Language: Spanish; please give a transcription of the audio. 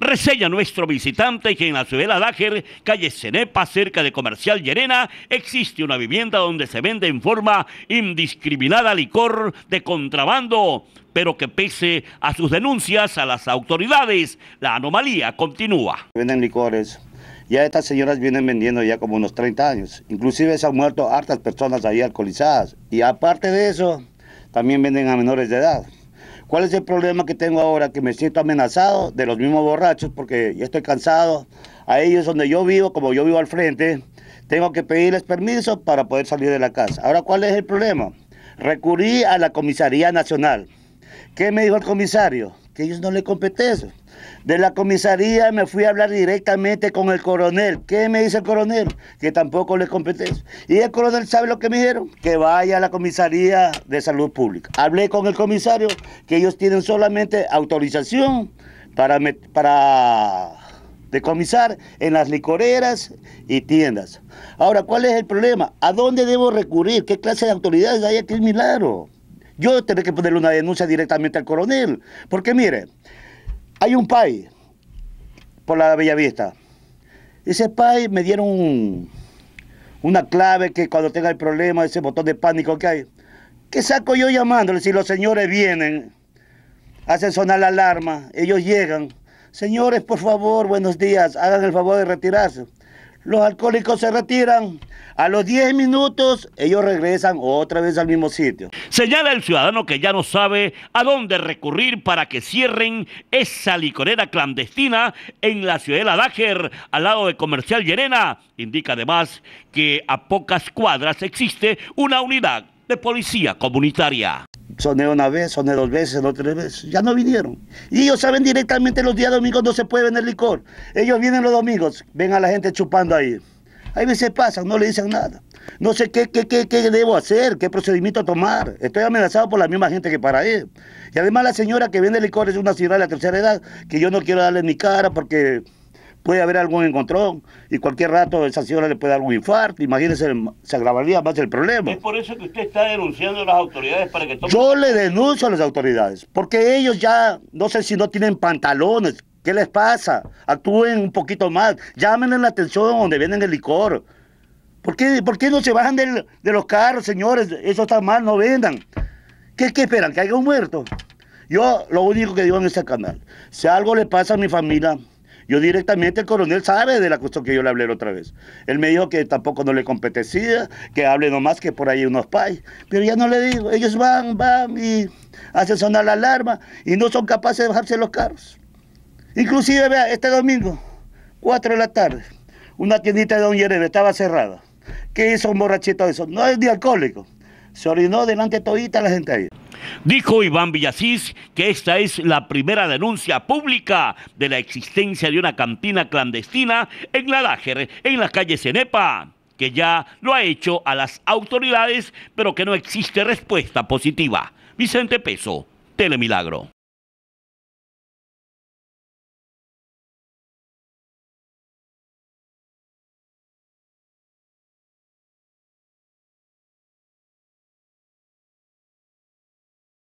Reseña nuestro visitante que en la ciudad de Dáger, calle Cenepa, cerca de Comercial Llerena, existe una vivienda donde se vende en forma indiscriminada licor de contrabando, pero que pese a sus denuncias a las autoridades, la anomalía continúa. Venden licores. Ya estas señoras vienen vendiendo ya como unos 30 años. Inclusive se han muerto hartas personas ahí alcoholizadas. Y aparte de eso, también venden a menores de edad. ¿Cuál es el problema que tengo ahora? Que me siento amenazado de los mismos borrachos porque yo estoy cansado. A ellos donde yo vivo, como yo vivo al frente, tengo que pedirles permiso para poder salir de la casa. Ahora, ¿cuál es el problema? Recurrí a la Comisaría Nacional. ¿Qué me dijo el comisario? que ellos no le competen De la comisaría me fui a hablar directamente con el coronel. ¿Qué me dice el coronel? Que tampoco le compete Y el coronel sabe lo que me dijeron, que vaya a la comisaría de salud pública. Hablé con el comisario que ellos tienen solamente autorización para, para decomisar en las licoreras y tiendas. Ahora, ¿cuál es el problema? ¿A dónde debo recurrir? ¿Qué clase de autoridades hay aquí en Milagro? Yo tenía que ponerle una denuncia directamente al coronel. Porque mire, hay un PAI por la Bellavista. Ese pay me dieron una clave que cuando tenga el problema, ese botón de pánico que hay, ¿qué saco yo llamándole? Si los señores vienen, hacen sonar la alarma, ellos llegan. Señores, por favor, buenos días, hagan el favor de retirarse. Los alcohólicos se retiran. A los 10 minutos ellos regresan otra vez al mismo sitio. Señala el ciudadano que ya no sabe a dónde recurrir para que cierren esa licorera clandestina en la ciudad la Dajer. al lado de Comercial Llerena. Indica además que a pocas cuadras existe una unidad de policía comunitaria soné una vez, soné dos veces, dos, tres veces, ya no vinieron. Y ellos saben directamente los días domingos no se puede vender licor. Ellos vienen los domingos, ven a la gente chupando ahí. Hay veces pasan, no le dicen nada. No sé qué, debo hacer, qué procedimiento tomar. Estoy amenazado por la misma gente que para él. Y además la señora que vende licor es una señora de la tercera edad, que yo no quiero darle ni cara porque puede haber algún encontrón y cualquier rato esa señora le puede dar un infarto, imagínese, se agravaría más el problema. Es por eso que usted está denunciando a las autoridades para que Yo le denuncio a las autoridades, porque ellos ya, no sé si no tienen pantalones, ¿qué les pasa? Actúen un poquito más, llámenle la atención donde venden el licor. ¿Por qué, no se bajan de los carros, señores? Eso está mal, no vendan. ¿Qué, qué esperan? ¿Que haya un muerto? Yo lo único que digo en este canal, si algo le pasa a mi familia, yo directamente, el coronel sabe de la cuestión que yo le hablé otra vez. Él me dijo que tampoco no le competecía, que hable nomás que por ahí unos pais. Pero ya no le digo, ellos van, van y hacen sonar la alarma y no son capaces de bajarse los carros. Inclusive, vea, este domingo, 4 de la tarde, una tiendita de Don Yerebe estaba cerrada. ¿Qué hizo un borrachito de eso? No es ni alcohólico. Se orinó delante de todita la gente ahí. Dijo Iván Villasís que esta es la primera denuncia pública de la existencia de una cantina clandestina en la en las calle Cenepa que ya lo ha hecho a las autoridades, pero que no existe respuesta positiva. Vicente Peso, Telemilagro.